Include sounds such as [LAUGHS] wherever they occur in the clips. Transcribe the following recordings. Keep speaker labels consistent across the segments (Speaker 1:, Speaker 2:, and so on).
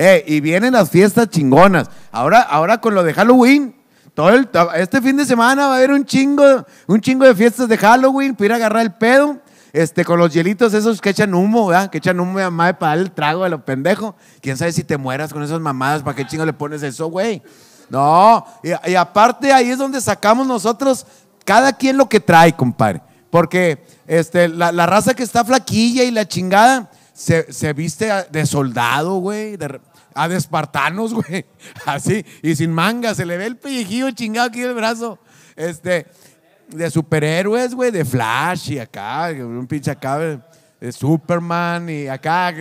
Speaker 1: Eh, y vienen las fiestas chingonas. Ahora, ahora con lo de Halloween, todo este fin de semana va a haber un chingo, un chingo de fiestas de Halloween para ir a agarrar el pedo. Este, con los hielitos esos que echan humo, ¿verdad? Que echan humo mamá para dar el trago a los pendejos. Quién sabe si te mueras con esas mamadas, ¿para qué chingo le pones eso, güey? No, y, aparte ahí es donde sacamos nosotros cada quien lo que trae, compadre. Porque este, la, raza que está flaquilla y la chingada se, se viste de soldado, güey. De, a de espartanos, [LAUGHS] güey. Así, y sin manga, se le ve el pellejillo chingado aquí el brazo. Este, de superhéroes, güey, de Flash y acá, un pinche acá de Superman y acá,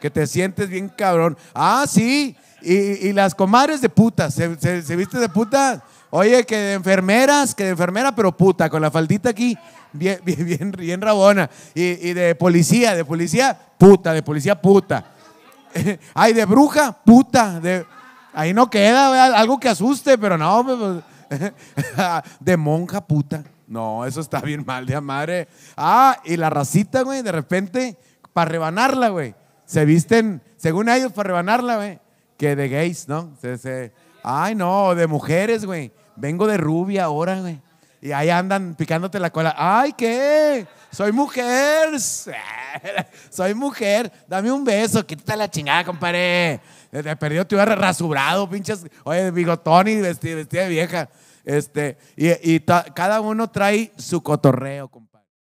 Speaker 1: que, te sientes bien cabrón. Ah, sí, y, y las comadres de putas, ¿se, viste de putas? Oye, que de enfermeras, que de enfermera, pero puta, con la faldita aquí, bien, bien, [LAUGHS] bien, bien rabona. Y, y de policía, de policía, puta, de policía, puta. [LAUGHS] Ay, de bruja, puta. De... Ahí no queda, algo que asuste, pero no. Pues, pues, [LAUGHS] de monja, puta. No, eso está bien mal, de madre. Ah, y la racita, güey, de repente, para rebanarla, güey. Se visten, según ellos, para rebanarla, güey. Que de gays, ¿no? Ay, no, de mujeres, güey. Vengo de rubia ahora, güey. Y ahí andan picándote la cola. Ay, ¿qué? Soy mujer. [LAUGHS] Soy mujer. Dame un beso. Quítate la chingada, compadre. Te eh, perdió, te hubiera rasurado, pinches. Oye, bigotón y vestida, vestida de vieja. Este, y, cada uno trae su cotorreo, compadre.